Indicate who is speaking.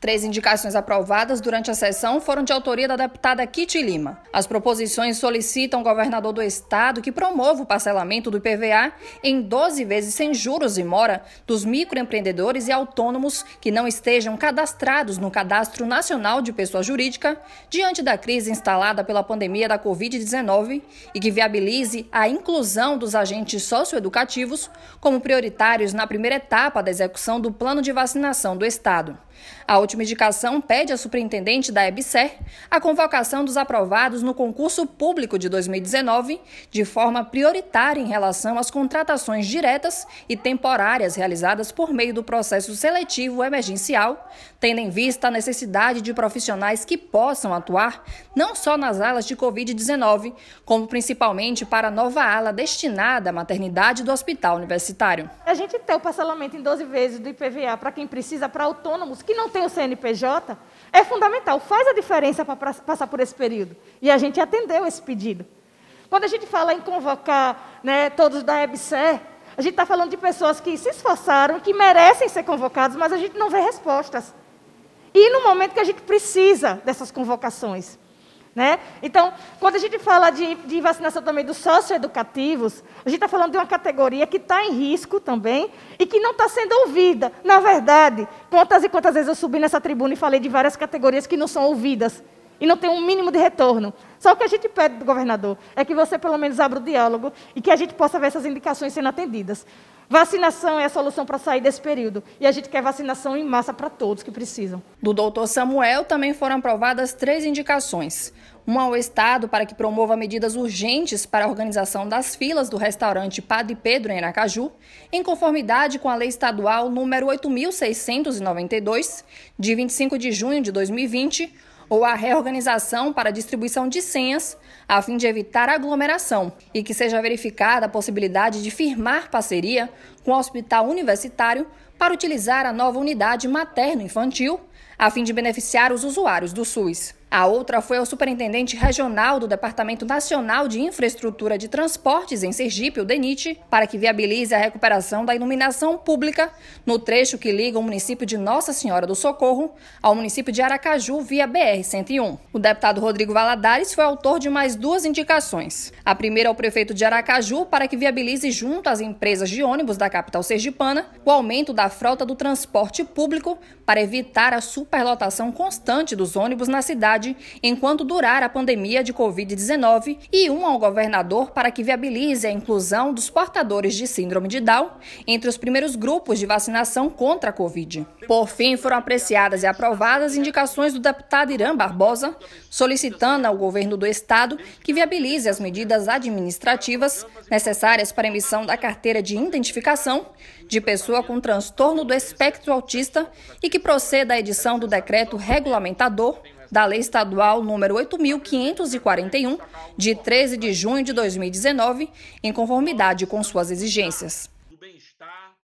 Speaker 1: Três indicações aprovadas durante a sessão foram de autoria da deputada Kitty Lima. As proposições solicitam ao governador do estado que promova o parcelamento do IPVA em 12 vezes sem juros e mora dos microempreendedores e autônomos que não estejam cadastrados no Cadastro Nacional de Pessoa Jurídica diante da crise instalada pela pandemia da Covid-19 e que viabilize a inclusão dos agentes socioeducativos como prioritários na primeira etapa da execução do plano de vacinação do estado. A Medicação pede à superintendente da EBSER a convocação dos aprovados no concurso público de 2019 de forma prioritária em relação às contratações diretas e temporárias realizadas por meio do processo seletivo emergencial, tendo em vista a necessidade de profissionais que possam atuar não só nas alas de Covid-19, como principalmente para a nova ala destinada à maternidade do Hospital Universitário.
Speaker 2: A gente tem o parcelamento em 12 vezes do IPVA para quem precisa, para autônomos que não têm o CNPJ, é fundamental, faz a diferença para passar por esse período. E a gente atendeu esse pedido. Quando a gente fala em convocar né, todos da EBSER, a gente está falando de pessoas que se esforçaram, que merecem ser convocadas, mas a gente não vê respostas. E no momento que a gente precisa dessas convocações. Né? Então, quando a gente fala de, de vacinação também dos socioeducativos, a gente está falando de uma categoria que está em risco também e que não está sendo ouvida. Na verdade, quantas e quantas vezes eu subi nessa tribuna e falei de várias categorias que não são ouvidas e não tem um mínimo de retorno. Só o que a gente pede do governador é que você, pelo menos, abra o diálogo e que a gente possa ver essas indicações sendo atendidas. Vacinação é a solução para sair desse período. E a gente quer vacinação em massa para todos que precisam. Do doutor Samuel também foram aprovadas três indicações.
Speaker 1: Uma ao Estado para que promova medidas urgentes para a organização das filas do restaurante Padre Pedro em Aracaju, em conformidade com a Lei Estadual número 8.692, de 25 de junho de 2020, ou a reorganização para distribuição de senhas, a fim de evitar aglomeração, e que seja verificada a possibilidade de firmar parceria com o Hospital Universitário para utilizar a nova unidade materno-infantil, a fim de beneficiar os usuários do SUS. A outra foi ao superintendente regional do Departamento Nacional de Infraestrutura de Transportes em Sergipe, o DENIT, para que viabilize a recuperação da iluminação pública no trecho que liga o município de Nossa Senhora do Socorro ao município de Aracaju via BR-101. O deputado Rodrigo Valadares foi autor de mais duas indicações. A primeira ao prefeito de Aracaju para que viabilize junto às empresas de ônibus da capital sergipana o aumento da frota do transporte público para evitar a superlotação constante dos ônibus na cidade cidade enquanto durar a pandemia de Covid-19 e um ao governador para que viabilize a inclusão dos portadores de síndrome de Down entre os primeiros grupos de vacinação contra a Covid. Por fim, foram apreciadas e aprovadas indicações do deputado Irã Barbosa, solicitando ao governo do estado que viabilize as medidas administrativas necessárias para a emissão da carteira de identificação de pessoa com transtorno do espectro autista e que proceda à edição do decreto regulamentador da Lei Estadual número 8541, de 13 de junho de 2019, em conformidade com suas exigências.